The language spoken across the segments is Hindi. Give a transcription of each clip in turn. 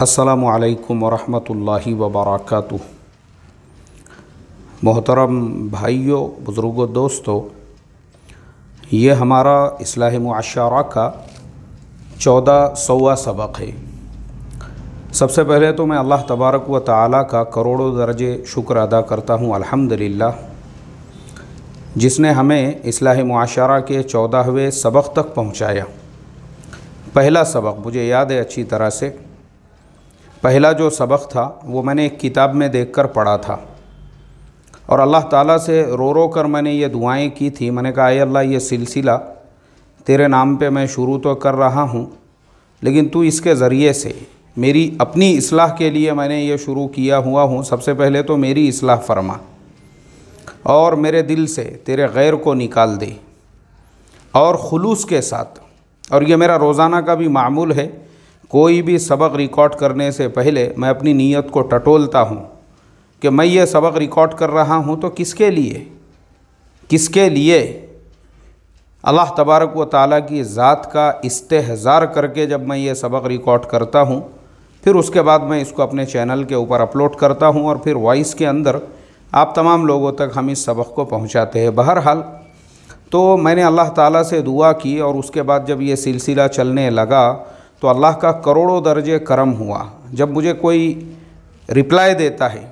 असलकम वरहि वबरक मोहतरम भाइयों बुज़ुर्गों दोस्तों ये हमारा असलाह माशरा का चौदह सवा सबक है सबसे पहले तो मैं अल्लाह तबारक व ताली का करोड़ों दर्जे शुक्र अदा करता हूँ अल्हम्दुलिल्लाह जिसने हमें असलाह माशरा के चौदहवें सबक तक पहुँचाया पहला सबक मुझे याद है अच्छी तरह से पहला जो सबक था वो मैंने एक किताब में देखकर पढ़ा था और अल्लाह ताला से रो रो कर मैंने ये दुआएं की थी मैंने कहा अय अल्लाह ये सिलसिला तेरे नाम पे मैं शुरू तो कर रहा हूँ लेकिन तू इसके ज़रिए से मेरी अपनी असलाह के लिए मैंने ये शुरू किया हुआ हूँ सबसे पहले तो मेरी असलाह फरमा और मेरे दिल से तेरे गैर को निकाल दे और खलूस के साथ और ये मेरा रोज़ाना का भी मामूल है कोई भी सबक रिकॉर्ड करने से पहले मैं अपनी नीयत को टटोलता हूँ कि मैं ये सबक रिकॉर्ड कर रहा हूँ तो किसके लिए किसके लिए अल्लाह तबारक व ताली की ज़ात का इस्तेहज़ार करके जब मैं ये सबक रिकॉर्ड करता हूँ फिर उसके बाद मैं इसको अपने चैनल के ऊपर अपलोड करता हूँ और फिर वॉइस के अंदर आप तमाम लोगों तक हम इस सबक को पहुँचाते हैं बहरहाल तो मैंने अल्लाह ताला से दुआ की और उसके बाद जब ये सिलसिला चलने लगा तो अल्लाह का करोड़ों दर्जे करम हुआ जब मुझे कोई रिप्लाई देता है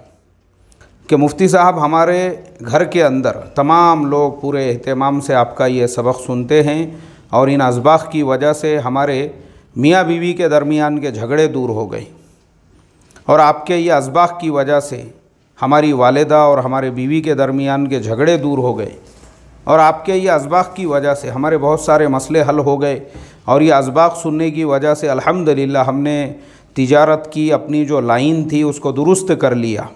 कि मुफ्ती साहब हमारे घर के अंदर तमाम लोग पूरे अहतमाम से आपका ये सबक सुनते हैं और इन असबाख की वजह से हमारे मियाँ बीवी के दरमियान के झगड़े दूर हो गए और आपके ये असबाख की वजह से हमारी वालदा और हमारे बीवी के दरमियान के झगड़े दूर हो गए और आपके ये इसबाक की वजह से हमारे बहुत सारे मसले हल हो गए और ये इसबाक सुनने की वजह से अल्हम्दुलिल्लाह हमने तिजारत की अपनी जो लाइन थी उसको दुरुस्त कर लिया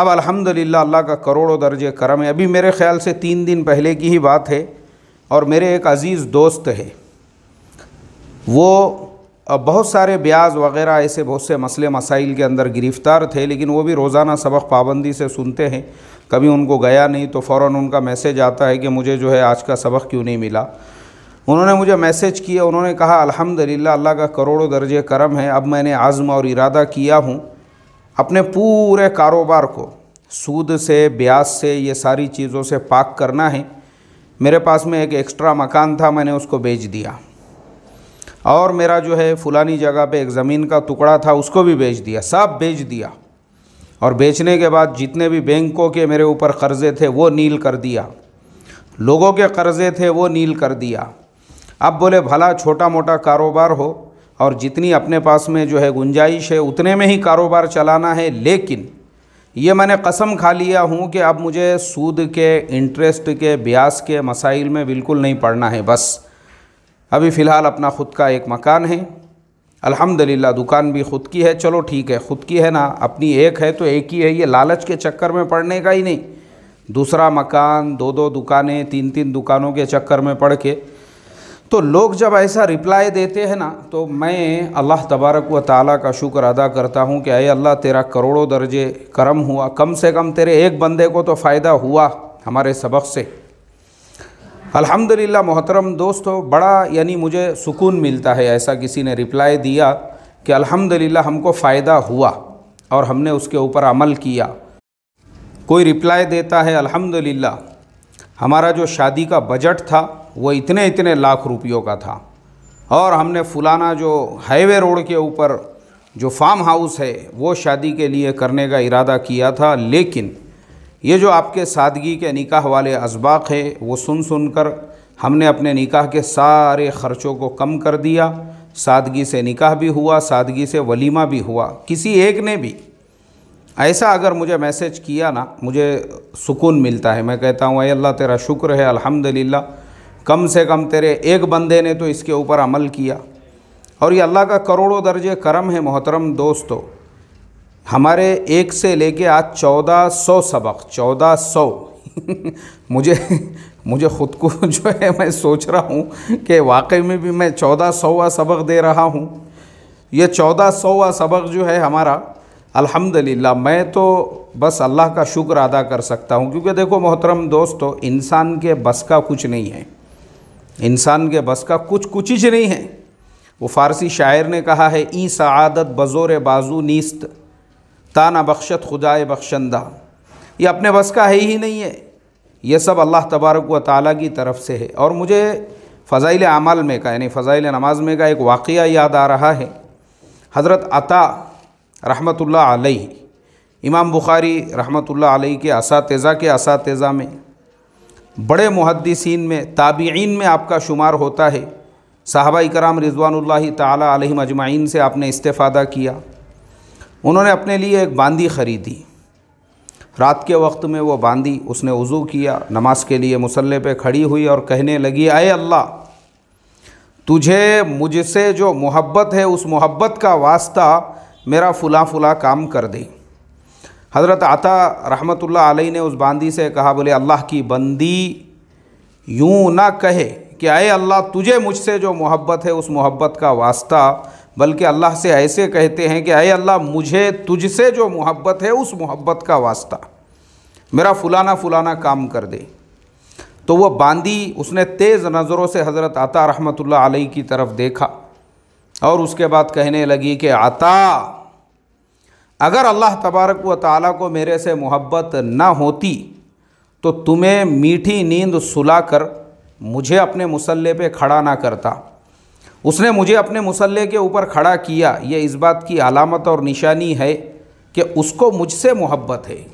अब अल्हम्दुलिल्लाह अल्लाह का करोड़ों दर्जे करम है अभी मेरे ख़्याल से तीन दिन पहले की ही बात है और मेरे एक अज़ीज़ दोस्त है वो बहुत सारे ब्याज वगैरह ऐसे बहुत से मसले मसाइल के अंदर गिरफ़्तार थे लेकिन वो भी रोज़ाना सबक पाबंदी से सुनते हैं कभी उनको गया नहीं तो फ़ौर उनका मैसेज आता है कि मुझे जो है आज का सबक क्यों नहीं मिला उन्होंने मुझे मैसेज किया उन्होंने कहा अल्हम्दुलिल्लाह अल्लाह का करोड़ों दर्जे करम है अब मैंने आज़म और इरादा किया हूँ अपने पूरे कारोबार को सूद से ब्याज से ये सारी चीज़ों से पाक करना है मेरे पास में एक एक्स्ट्रा मकान था मैंने उसको बेच दिया और मेरा जो है फ़लानी जगह पे एक ज़मीन का टुकड़ा था उसको भी बेच दिया सब बेच दिया और बेचने के बाद जितने भी बैंकों के मेरे ऊपर कर्ज़े थे वो नील कर दिया लोगों के कर्ज़े थे वो नील कर दिया अब बोले भला छोटा मोटा कारोबार हो और जितनी अपने पास में जो है गुंजाइश है उतने में ही कारोबार चलाना है लेकिन ये मैंने कसम खा लिया हूँ कि अब मुझे सूद के इंटरेस्ट के ब्याज के मसाइल में बिल्कुल नहीं पड़ना है बस अभी फ़िलहाल अपना ख़ुद का एक मकान है अल्हम्दुलिल्लाह दुकान भी ख़ुद की है चलो ठीक है ख़ुद की है ना अपनी एक है तो एक ही है ये लालच के चक्कर में पड़ने का ही नहीं दूसरा मकान दो दो दुकानें तीन तीन दुकानों के चक्कर में पड़ के तो लोग जब ऐसा रिप्लाई देते हैं ना तो मैं अल्लाह तबारक व ताला का शुक्र अदा करता हूँ कि अरे अल्लाह तेरा करोड़ों दर्जे करम हुआ कम से कम तेरे एक बंदे को तो फ़ायदा हुआ हमारे सबक से अल्हम्दुलिल्लाह मोहतरम दोस्तों बड़ा यानी मुझे सुकून मिलता है ऐसा किसी ने रिप्लाई दिया कि अल्हम्दुलिल्लाह हमको फ़ायदा हुआ और हमने उसके ऊपर अमल किया कोई रिप्लाई देता है अल्हम्दुलिल्लाह हमारा जो शादी का बजट था वो इतने इतने लाख रुपयों का था और हमने फुलाना जो हाईवे रोड के ऊपर जो फार्म हाउस है वो शादी के लिए करने का इरादा किया था लेकिन ये जो आपके सादगी के निकाह वाले इसबाक है वो सुन सुन कर हमने अपने निकाह के सारे ख़र्चों को कम कर दिया सादगी से निकाह भी हुआ सादगी से वलीमा भी हुआ किसी एक ने भी ऐसा अगर मुझे मैसेज किया ना मुझे सुकून मिलता है मैं कहता हूँ अल्लाह तेरा शुक्र है अल्हम्दुलिल्लाह कम से कम तेरे एक बंदे ने तो इसके ऊपर अमल किया और ये अल्लाह का करोड़ों दर्जे करम है मोहतरम दोस्तों हमारे एक से लेके आज चौदह सौ सबक चौदह सौ मुझे मुझे ख़ुद को जो है मैं सोच रहा हूँ कि वाकई में भी मैं चौदह सौवा सबक दे रहा हूँ ये चौदह सौवा सबक जो है हमारा अल्हम्दुलिल्लाह मैं तो बस अल्लाह का शुक्र अदा कर सकता हूँ क्योंकि देखो मोहतरम दोस्तों इंसान के बस का कुछ नहीं है इंसान के बस का कुछ कुछ ही नहीं है वो फ़ारसी शायर ने कहा है ई सदत बज़ोर बाजू नीस्त ताना बख्शत खुदाए बख्शंदा ये अपने बस का है ही नहीं है ये सब अल्लाह तबारक व ताली की तरफ से है और मुझे फ़ज़ाइल अमल में का यानी फ़ज़ाइल नमाज में का एक वाक़ याद आ रहा है हज़रत अता रहमतुल्लाह अलैहि इमाम बुखारी रहमतुल्लाह अलैहि के असातेज़ा के असातेज़ा में बड़े मुहदसिन में ताबीन में आपका शुमार होता है साहबा इकराम रिजवानुल्लाह ताला से आपने इस्तेफ़ादा किया उन्होंने अपने लिए एक बांदी ख़रीदी रात के वक्त में वो बांदी उसने वज़ू किया नमाज के लिए मुसल्ले पे खड़ी हुई और कहने लगी अय अल्लाह तुझे मुझसे जो मोहब्बत है उस मोहब्बत का वास्ता मेरा फुला फुला काम कर दे हज़रत आता रहमतुल्लाह अलैह ने उस बांदी से कहा बोले अल्लाह की बंदी यूँ ना कहे कि अय अल्लाह तुझे मुझसे जो मोहब्बत है उस मोहब्बत का वास्ता बल्कि अल्लाह से ऐसे कहते हैं कि अय अल्लाह मुझे तुझसे जो मोहब्बत है उस मोहब्बत का वास्ता मेरा फुलाना फुलाना काम कर दे तो वह बांदी उसने तेज़ नज़रों से हज़रत आता रहमतुल्लाह अलैह की तरफ़ देखा और उसके बाद कहने लगी कि आता अगर अल्लाह तबारक व ताली को मेरे से मोहब्बत ना होती तो तुम्हें मीठी नींद सुला कर मुझे अपने मुसल्ले पे खड़ा ना करता उसने मुझे अपने मुसल्ले के ऊपर खड़ा किया ये इस बात की अलामत और निशानी है कि उसको मुझसे मोहब्बत है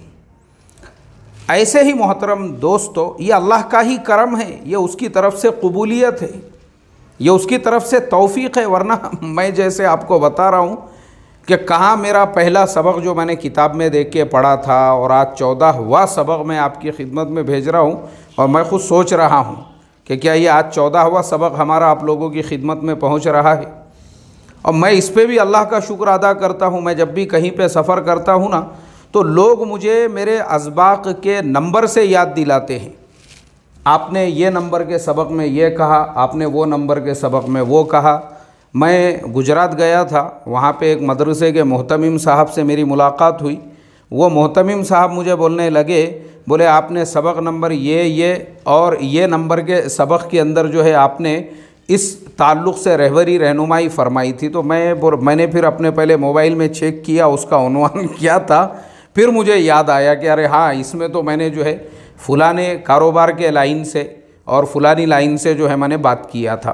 ऐसे ही मोहतरम दोस्तों ये अल्लाह का ही करम है ये उसकी तरफ से कबूलियत है ये उसकी तरफ से तौफीक है वरना मैं जैसे आपको बता रहा हूँ कि कहाँ मेरा पहला सबक जो मैंने किताब में देख के पढ़ा था और आज चौदह हुआ सबक मैं आपकी खिदमत में भेज रहा हूँ और मैं खुद सोच रहा हूँ कि क्या ये आज चौदह हुआ सबक हमारा आप लोगों की खिदमत में पहुँच रहा है और मैं इस पर भी अल्लाह का शुक्र अदा करता हूँ मैं जब भी कहीं पर सफ़र करता हूँ ना तो लोग मुझे मेरे इसबाक के नंबर से याद दिलाते हैं आपने ये नंबर के सबक में ये कहा आपने वो नंबर के सबक में वो कहा मैं गुजरात गया था वहाँ पे एक मदरसे के मोहतमिम साहब से मेरी मुलाकात हुई वो मोहतमिम साहब मुझे बोलने लगे बोले आपने सबक नंबर ये ये और ये नंबर के सबक के अंदर जो है आपने इस ताल्लुक़ से रहवरी रहनुमाई फरमाई थी तो मैं मैंने फिर अपने पहले मोबाइल में चेक किया उसका अनुमान किया था फिर मुझे याद आया कि अरे हाँ इसमें तो मैंने जो है फ़लाने कारोबार के लाइन से और फलानी लाइन से जो है मैंने बात किया था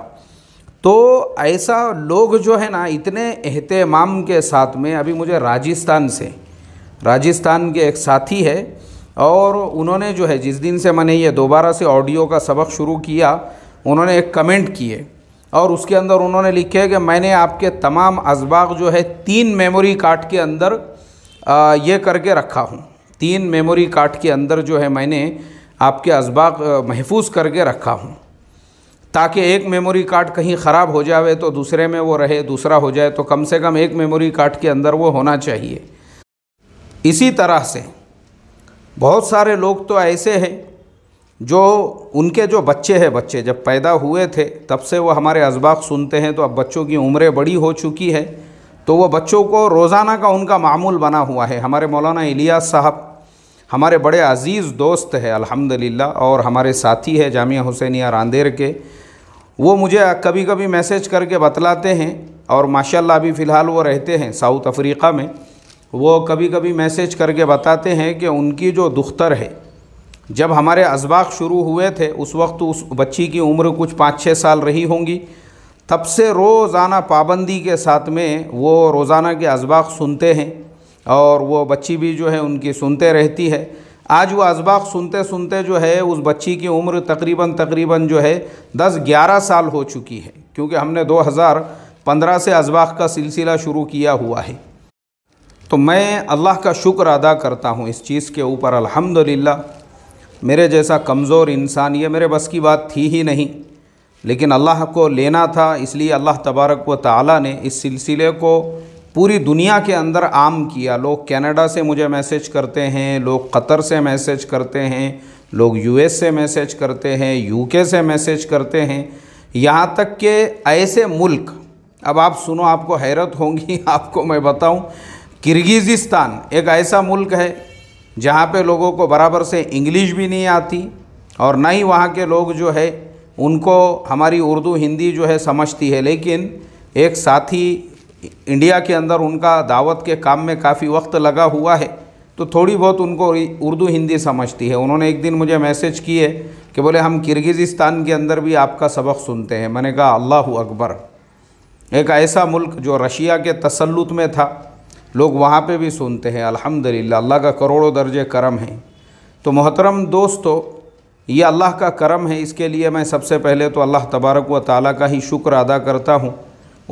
तो ऐसा लोग जो है ना इतने अहतमाम के साथ में अभी मुझे राजस्थान से राजस्थान के एक साथी है और उन्होंने जो है जिस दिन से मैंने ये दोबारा से ऑडियो का सबक शुरू किया उन्होंने एक कमेंट किए और उसके अंदर उन्होंने लिखे कि मैंने आपके तमाम इसबाक जो है तीन मेमोरी कार्ड के अंदर आ, ये करके रखा हूँ तीन मेमोरी कार्ड के अंदर जो है मैंने आपके इसबाक महफूज करके रखा हूँ ताकि एक मेमोरी कार्ड कहीं ख़राब हो जावे तो दूसरे में वो रहे दूसरा हो जाए तो कम से कम एक मेमोरी कार्ड के अंदर वो होना चाहिए इसी तरह से बहुत सारे लोग तो ऐसे हैं जो उनके जो बच्चे हैं बच्चे जब पैदा हुए थे तब से वो हमारे इसबाक सुनते हैं तो अब बच्चों की उम्रें बड़ी हो चुकी है तो वह बच्चों को रोज़ाना का उनका मामूल बना हुआ है हमारे मौलाना इलियास साहब हमारे बड़े अज़ीज़ दोस्त है अल्हम्दुलिल्लाह और हमारे साथी है जामिया हुसैनिया रांदेर के वो मुझे कभी कभी मैसेज करके बतलाते हैं और माशाल्लाह अभी फ़िलहाल वो रहते हैं साउथ अफ्रीका में वो कभी कभी मैसेज करके बताते हैं कि उनकी जो दुख्तर है जब हमारे इसबाक शुरू हुए थे उस वक्त उस बच्ची की उम्र कुछ पाँच छः साल रही होंगी तब से रोज़ाना पाबंदी के साथ में वो रोज़ाना के इसबाक सुनते हैं और वो बच्ची भी जो है उनकी सुनते रहती है आज वो इसबाक सुनते सुनते जो है उस बच्ची की उम्र तकरीबन तकरीबन जो है 10-11 साल हो चुकी है क्योंकि हमने 2015 से इसबाक का सिलसिला शुरू किया हुआ है तो मैं अल्लाह का शुक्र अदा करता हूँ इस चीज़ के ऊपर अल्हम्दुलिल्लाह मेरे जैसा कमज़ोर इंसान ये मेरे बस की बात थी ही नहीं लेकिन अल्लाह को लेना था इसलिए अल्लाह तबारक व ताली ने इस सिलसिले को पूरी दुनिया के अंदर आम किया लोग कनाडा से मुझे मैसेज करते हैं लोग कतर से मैसेज करते हैं लोग यूएस से मैसेज करते हैं यूके से मैसेज करते हैं यहाँ तक के ऐसे मुल्क अब आप सुनो आपको हैरत होंगी आपको मैं बताऊं किर्गिज़िस्तान एक ऐसा मुल्क है जहाँ पे लोगों को बराबर से इंग्लिश भी नहीं आती और ना ही वहाँ के लोग जो है उनको हमारी उर्दू हिंदी जो है समझती है लेकिन एक साथी इंडिया के अंदर उनका दावत के काम में काफ़ी वक्त लगा हुआ है तो थोड़ी बहुत उनको उर्दू हिंदी समझती है उन्होंने एक दिन मुझे मैसेज किए कि बोले हम किर्गिज़िस्तान के अंदर भी आपका सबक सुनते हैं मैंने कहा अल्लाह अकबर एक ऐसा मुल्क जो रशिया के तसलुत में था लोग वहाँ पे भी सुनते हैं अल्हम्दुलिल्लाह अल्लाह का करोड़ों दर्जे करम है तो मोहतरम दोस्तों ये अल्लाह का करम है इसके लिए मैं सबसे पहले तो अल्लाह तबारक व ताली का ही शुक्र अदा करता हूँ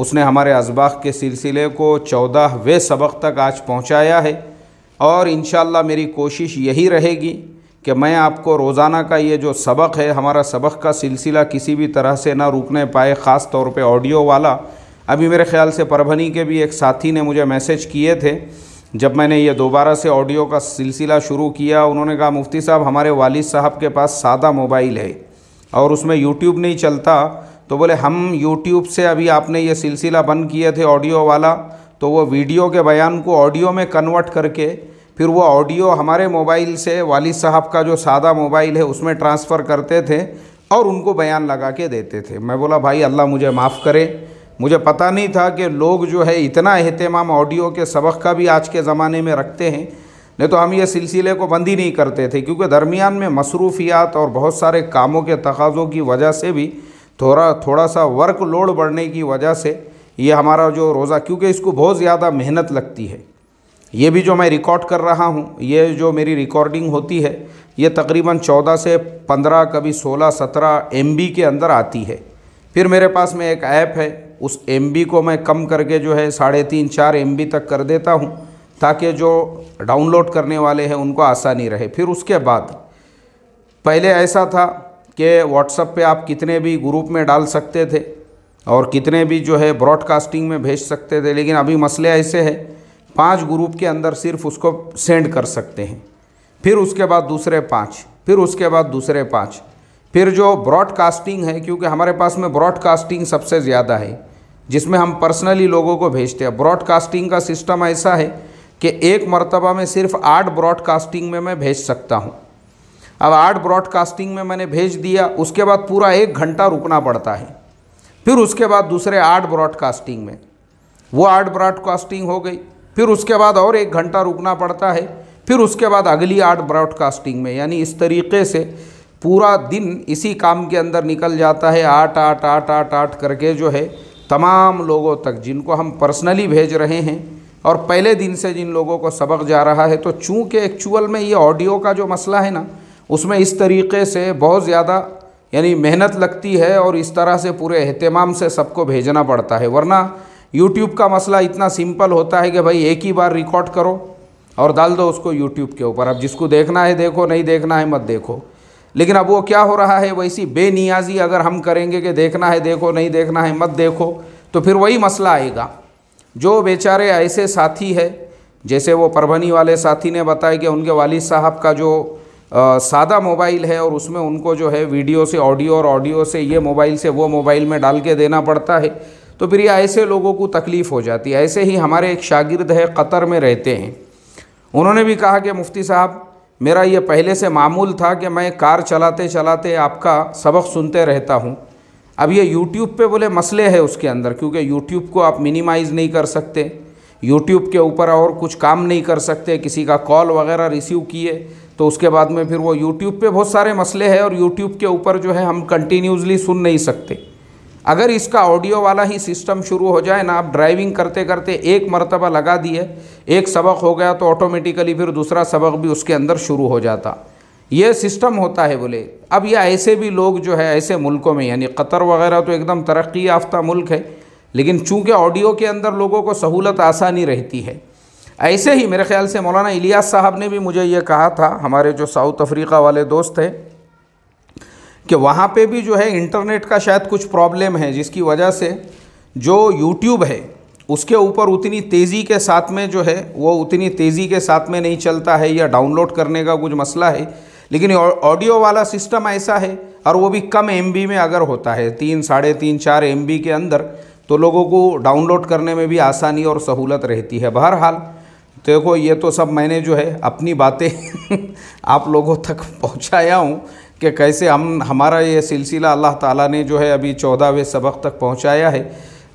उसने हमारे इसबाक के सिलसिले को चौदहवें सबक तक आज पहुँचाया है और इन मेरी कोशिश यही रहेगी कि मैं आपको रोज़ाना का ये जो सबक है हमारा सबक का सिलसिला किसी भी तरह से ना रुकने पाए ख़ास तौर पे ऑडियो वाला अभी मेरे ख़्याल से परभनी के भी एक साथी ने मुझे मैसेज किए थे जब मैंने ये दोबारा से ऑडियो का सिलसिला शुरू किया उन्होंने कहा मुफ्ती साहब हमारे वालिद साहब के पास सादा मोबाइल है और उसमें यूट्यूब नहीं चलता तो बोले हम यूट्यूब से अभी आपने ये सिलसिला बंद किए थे ऑडियो वाला तो वो वीडियो के बयान को ऑडियो में कन्वर्ट करके फिर वो ऑडियो हमारे मोबाइल से वालिद साहब का जो सादा मोबाइल है उसमें ट्रांसफ़र करते थे और उनको बयान लगा के देते थे मैं बोला भाई अल्लाह मुझे माफ़ करे मुझे पता नहीं था कि लोग जो है इतना अहतमाम ऑडियो के सबक का भी आज के ज़माने में रखते हैं नहीं तो हम ये सिलसिले को बंद ही नहीं करते थे क्योंकि दरमियान में मसरूफियात और बहुत सारे कामों के तकाज़ों की वजह से भी थोड़ा थोड़ा सा वर्क लोड बढ़ने की वजह से ये हमारा जो रोज़ा क्योंकि इसको बहुत ज़्यादा मेहनत लगती है ये भी जो मैं रिकॉर्ड कर रहा हूँ ये जो मेरी रिकॉर्डिंग होती है ये तकरीबन 14 से 15 कभी 16 17 एम के अंदर आती है फिर मेरे पास में एक ऐप है उस एम को मैं कम करके जो है साढ़े तीन चार एम तक कर देता हूँ ताकि जो डाउनलोड करने वाले हैं उनको आसानी रहे फिर उसके बाद पहले ऐसा था कि व्हाट्सअप पे आप कितने भी ग्रुप में डाल सकते थे और कितने भी जो है ब्रॉडकास्टिंग में भेज सकते थे लेकिन अभी मसले ऐसे है पांच ग्रुप के अंदर सिर्फ उसको सेंड कर सकते हैं फिर उसके बाद दूसरे पाँच फिर उसके बाद दूसरे पाँच फिर जो ब्रॉडकास्टिंग है क्योंकि हमारे पास में ब्रॉडकास्टिंग सबसे ज़्यादा है जिसमें हम पर्सनली लोगों को भेजते हैं ब्रॉडकास्टिंग का सिस्टम ऐसा है कि एक मरतबा में सिर्फ आठ ब्रॉडकास्टिंग में मैं भेज सकता हूँ अब आठ ब्रॉडकास्टिंग में मैंने भेज दिया उसके बाद पूरा एक घंटा रुकना पड़ता है फिर उसके बाद दूसरे आठ ब्रॉडकास्टिंग में वो आठ ब्रॉडकास्टिंग हो गई फिर उसके बाद और एक घंटा रुकना पड़ता है फिर उसके बाद अगली आठ ब्रॉडकास्टिंग में यानी इस तरीके से पूरा दिन इसी काम के अंदर निकल जाता है आठ आठ आठ आठ आठ करके जो है तमाम लोगों तक जिनको हम पर्सनली भेज रहे हैं और पहले दिन से जिन लोगों को सबक जा रहा है तो चूँकि एक्चुअल में ये ऑडियो का जो मसला है ना उसमें इस तरीके से बहुत ज़्यादा यानी मेहनत लगती है और इस तरह से पूरे अहतमाम से सबको भेजना पड़ता है वरना यूट्यूब का मसला इतना सिंपल होता है कि भाई एक ही बार रिकॉर्ड करो और डाल दो उसको यूट्यूब के ऊपर अब जिसको देखना है देखो नहीं देखना है मत देखो लेकिन अब वो क्या हो रहा है वैसी बेनियाजी अगर हम करेंगे कि देखना है देखो नहीं देखना है मत देखो तो फिर वही मसला आएगा जो बेचारे ऐसे साथी है जैसे वो परभनी वाले साथी ने बताया कि उनके वालिद साहब का जो सादा मोबाइल है और उसमें उनको जो है वीडियो से ऑडियो और ऑडियो से ये मोबाइल से वो मोबाइल में डाल के देना पड़ता है तो फिर ये ऐसे लोगों को तकलीफ़ हो जाती है ऐसे ही हमारे एक शागिर्द है कतर में रहते हैं उन्होंने भी कहा कि मुफ्ती साहब मेरा ये पहले से मामूल था कि मैं कार चलाते चलाते आपका सबक सुनते रहता हूँ अब ये यूट्यूब पे बोले मसले है उसके अंदर क्योंकि यूट्यूब को आप मिनिमाइज़ नहीं कर सकते यूट्यूब के ऊपर और कुछ काम नहीं कर सकते किसी का कॉल वगैरह रिसीव किए तो उसके बाद में फिर वो यूट्यूब पे बहुत सारे मसले हैं और यूट्यूब के ऊपर जो है हम कंटिन्यूसली सुन नहीं सकते अगर इसका ऑडियो वाला ही सिस्टम शुरू हो जाए ना आप ड्राइविंग करते करते एक मरतबा लगा दिए एक सबक हो गया तो ऑटोमेटिकली फिर दूसरा सबक भी उसके अंदर शुरू हो जाता ये सिस्टम होता है बोले अब ये ऐसे भी लोग जो है ऐसे मुल्कों में यानी कतर वगैरह तो एकदम तरक्की याफ्ता मुल्क है लेकिन चूँकि ऑडियो के अंदर लोगों को सहूलत आसानी रहती है ऐसे ही मेरे ख्याल से मौलाना इलियास साहब ने भी मुझे ये कहा था हमारे जो साउथ अफ्रीका वाले दोस्त थे कि वहाँ पे भी जो है इंटरनेट का शायद कुछ प्रॉब्लम है जिसकी वजह से जो यूट्यूब है उसके ऊपर उतनी तेज़ी के साथ में जो है वो उतनी तेज़ी के साथ में नहीं चलता है या डाउनलोड करने का कुछ मसला है लेकिन ऑडियो वाला सिस्टम ऐसा है और वो भी कम एम में अगर होता है तीन साढ़े तीन चार एम के अंदर तो लोगों को डाउनलोड करने में भी आसानी और सहूलत रहती है बहरहाल तो देखो ये तो सब मैंने जो है अपनी बातें आप लोगों तक पहुंचाया हूँ कि कैसे हम हमारा ये सिलसिला अल्लाह ताला ने जो है अभी चौदहवें सबक तक पहुंचाया है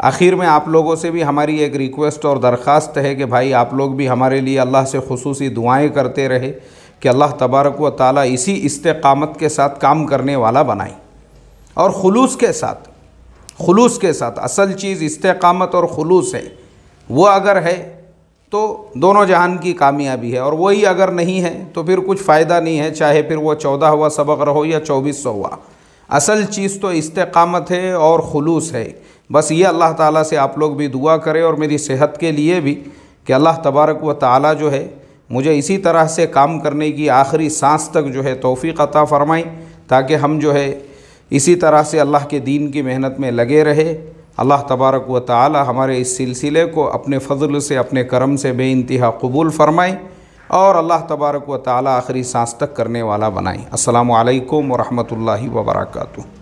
आखिर में आप लोगों से भी हमारी एक रिक्वेस्ट और दरख्वास्त है कि भाई आप लोग भी हमारे लिए अल्लाह से खसूसी दुआएँ करते रहे कि अल्लाह तबारक व ताली इसी इस्तकामत के साथ काम करने वाला बनाए और खलूस के साथ खलूस के साथ असल चीज़ इस्तकामत और खलूस है वो अगर है तो दोनों जहान की कामयाबी है और वही अगर नहीं है तो फिर कुछ फ़ायदा नहीं है चाहे फिर वह चौदह हुआ सबक रहो या चौबीस सौ हुआ असल चीज़ तो इस्तकामत है और खलूस है बस ये अल्लाह ताला से आप लोग भी दुआ करें और मेरी सेहत के लिए भी कि अल्लाह तबारक व ताला जो है मुझे इसी तरह से काम करने की आखिरी सांस तक जो है तोफ़ी अता फ़रमाएँ ताकि हम जो है इसी तरह से अल्लाह के दीन की मेहनत में लगे रहे अल्लाह तबारक व ताली हमारे इस सिलसिले को अपने फजल से अपने करम से बे कबूल फ़रमाएँ और अल्लाह तबारक व ताली आखिरी सांस तक करने वाला बनाएँ असलकम वरहमल वर्का